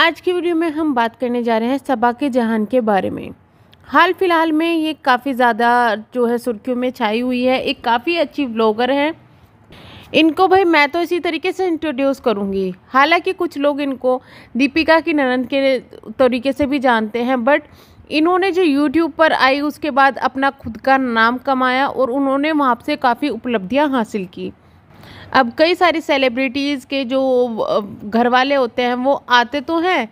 आज की वीडियो में हम बात करने जा रहे हैं सबा के जहान के बारे में हाल फिलहाल में ये काफ़ी ज़्यादा जो है सुर्खियों में छाई हुई है एक काफ़ी अच्छी ब्लॉगर है इनको भाई मैं तो इसी तरीके से इंट्रोड्यूस करूँगी हालांकि कुछ लोग इनको दीपिका की ननंद के तरीके से भी जानते हैं बट इन्होंने जो यूट्यूब पर आई उसके बाद अपना खुद का नाम कमाया और उन्होंने वहाँ से काफ़ी उपलब्धियाँ हासिल की अब कई सारी सेलिब्रिटीज़ के जो घर वाले होते हैं वो आते तो हैं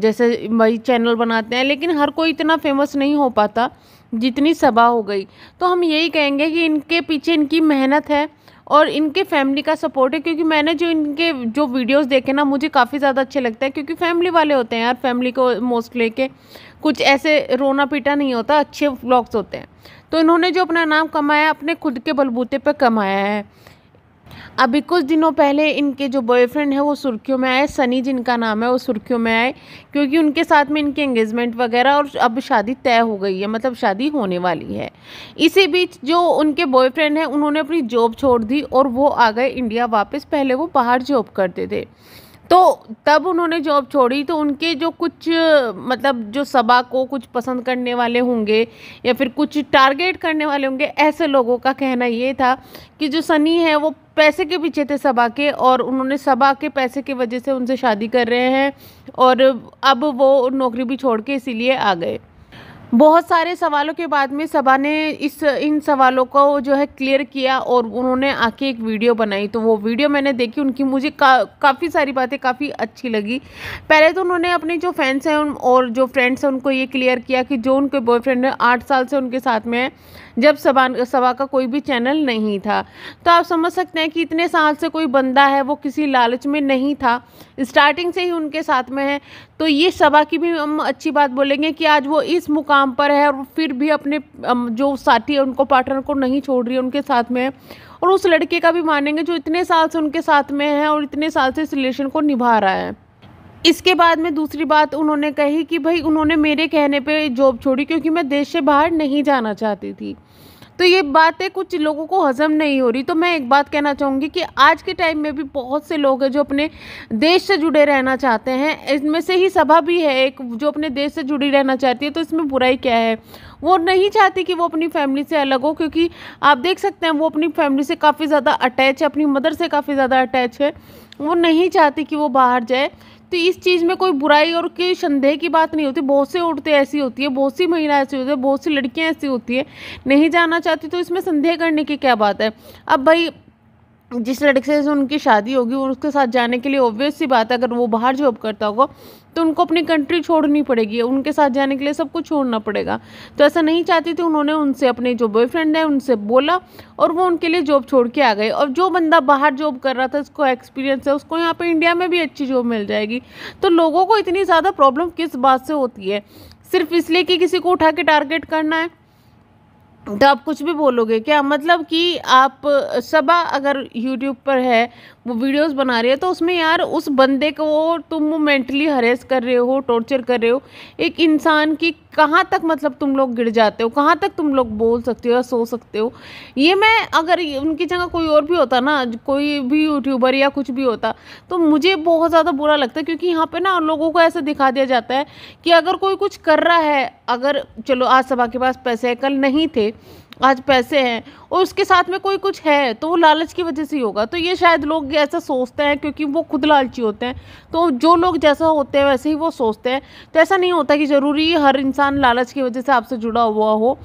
जैसे भाई चैनल बनाते हैं लेकिन हर कोई इतना फेमस नहीं हो पाता जितनी सभा हो गई तो हम यही कहेंगे कि इनके पीछे इनकी मेहनत है और इनके फैमिली का सपोर्ट है क्योंकि मैंने जो इनके जो वीडियोस देखे ना मुझे काफ़ी ज़्यादा अच्छे लगते हैं क्योंकि फैमिली वाले होते हैं यार फैमिली को मोस्ट लेके कुछ ऐसे रोना पीटा नहीं होता अच्छे व्लॉग्स होते हैं तो इन्होंने जो अपना नाम कमाया अपने खुद के बलबूते पर कमाया है अभी कुछ दिनों पहले इनके जो बॉयफ्रेंड है वो सुर्खियों में आए सनी जिनका नाम है वो सुर्खियों में आए क्योंकि उनके साथ में इनकी एंगेजमेंट वगैरह और अब शादी तय हो गई है मतलब शादी होने वाली है इसी बीच जो उनके बॉयफ्रेंड हैं उन्होंने अपनी जॉब छोड़ दी और वो आ गए इंडिया वापस पहले वो बाहर जॉब करते थे तो तब उन्होंने जॉब छोड़ी तो उनके जो कुछ मतलब जो सभा को कुछ पसंद करने वाले होंगे या फिर कुछ टारगेट करने वाले होंगे ऐसे लोगों का कहना ये था कि जो सनी है वो पैसे के पीछे थे सबा के और उन्होंने सबा के पैसे की वजह से उनसे शादी कर रहे हैं और अब वो नौकरी भी छोड़ के इसीलिए आ गए बहुत सारे सवालों के बाद में सबा ने इस इन सवालों को जो है क्लियर किया और उन्होंने आके एक वीडियो बनाई तो वो वीडियो मैंने देखी उनकी मुझे का, काफ़ी सारी बातें काफ़ी अच्छी लगी पहले तो उन्होंने अपने जो फैंस हैं और जो फ्रेंड्स हैं उनको ये क्लियर किया कि जो उनके बॉयफ्रेंड है आठ साल से उनके साथ में है जब सभा सभा का कोई भी चैनल नहीं था तो आप समझ सकते हैं कि इतने साल से कोई बंदा है वो किसी लालच में नहीं था स्टार्टिंग से ही उनके साथ में है तो ये सभा की भी हम अच्छी बात बोलेंगे कि आज वो इस मुकाम पर है और फिर भी अपने जो साथी है उनको पार्टनर को नहीं छोड़ रही है उनके साथ में है और उस लड़के का भी मानेंगे जो इतने साल से उनके साथ में है और इतने साल से इस रिलेशन को निभा रहा है इसके बाद में दूसरी बात उन्होंने कही कि भाई उन्होंने मेरे कहने पे जॉब छोड़ी क्योंकि मैं देश से बाहर नहीं जाना चाहती थी तो ये बातें कुछ लोगों को हजम नहीं हो रही तो मैं एक बात कहना चाहूँगी कि आज के टाइम में भी बहुत से लोग हैं जो अपने देश से जुड़े रहना चाहते हैं इसमें से ही सभा भी है एक जो अपने देश से जुड़ी रहना चाहती है तो इसमें बुराई क्या है वो नहीं चाहती कि वो अपनी फैमिली से अलग हो क्योंकि आप देख सकते हैं वो अपनी फैमिली से काफ़ी ज़्यादा अटैच है अपनी मदर से काफ़ी ज़्यादा अटैच है वो नहीं चाहती कि वो बाहर जाए तो इस चीज़ में कोई बुराई और कोई संदेह की बात नहीं होती बहुत से औरतें ऐसी होती है बहुत सी महिला ऐसी होती है बहुत सी लड़कियाँ ऐसी होती है नहीं जाना चाहती तो इसमें संदेह करने की क्या बात है अब भाई जिस लड़के से उनकी शादी होगी उसके साथ जाने के लिए ऑब्वियस सी बात है अगर वो बाहर जॉब करता होगा तो उनको अपनी कंट्री छोड़नी पड़ेगी उनके साथ जाने के लिए सब कुछ छोड़ना पड़ेगा तो ऐसा नहीं चाहती थी उन्होंने उनसे अपने जो बॉयफ्रेंड है उनसे बोला और वो उनके लिए जॉब छोड़ के आ गए और जो बंदा बाहर जॉब कर रहा था उसको एक्सपीरियंस है उसको यहाँ पर इंडिया में भी अच्छी जॉब मिल जाएगी तो लोगों को इतनी ज़्यादा प्रॉब्लम किस बात से होती है सिर्फ इसलिए कि किसी को उठा के टारगेट करना है तो आप कुछ भी बोलोगे क्या मतलब कि आप सबा अगर यूट्यूब पर है वो वीडियोस बना रही है तो उसमें यार उस बंदे को तुम मेंटली हरेस कर रहे हो टॉर्चर कर रहे हो एक इंसान की कहाँ तक मतलब तुम लोग गिर जाते हो कहाँ तक तुम लोग बोल सकते हो या सो सकते हो ये मैं अगर उनकी जगह कोई और भी होता ना कोई भी यूट्यूबर या कुछ भी होता तो मुझे बहुत ज़्यादा बुरा लगता है क्योंकि यहाँ पर ना उन लोगों को ऐसा दिखा दिया जाता है कि अगर कोई कुछ कर रहा है अगर चलो आज सभा के पास पैसे कल नहीं थे आज पैसे हैं और उसके साथ में कोई कुछ है तो वो लालच की वजह से होगा तो ये शायद लोग ऐसा सोचते हैं क्योंकि वो खुद लालची होते हैं तो जो लोग जैसा होते हैं वैसे ही वो सोचते हैं तो ऐसा नहीं होता कि ज़रूरी हर इंसान लालच की वजह से आपसे जुड़ा हुआ हो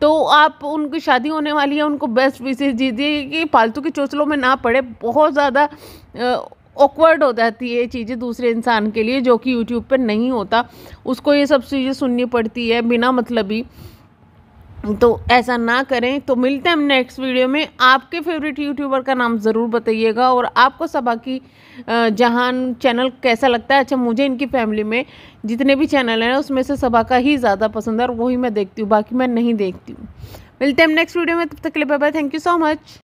तो आप उनकी शादी होने वाली है उनको बेस्ट विशेष दीजिए कि फालतू की चौचलों में ना पड़े बहुत ज़्यादा ऑकवर्ड हो जाती है ये चीज़ें दूसरे इंसान के लिए जो कि यूट्यूब पर नहीं होता उसको ये सब चीज़ें सुननी पड़ती है बिना मतलब ही तो ऐसा ना करें तो मिलते हैं हम नेक्स्ट वीडियो में आपके फेवरेट यूट्यूबर का नाम ज़रूर बताइएगा और आपको सबा की जहान चैनल कैसा लगता है अच्छा मुझे इनकी फैमिली में जितने भी चैनल हैं उसमें से सबा का ही ज़्यादा पसंद है और वही मैं देखती हूँ बाकी मैं नहीं देखती हूँ मिलते हैं हम नेक्स्ट वीडियो में तब तक के लिए bye bye thank you so much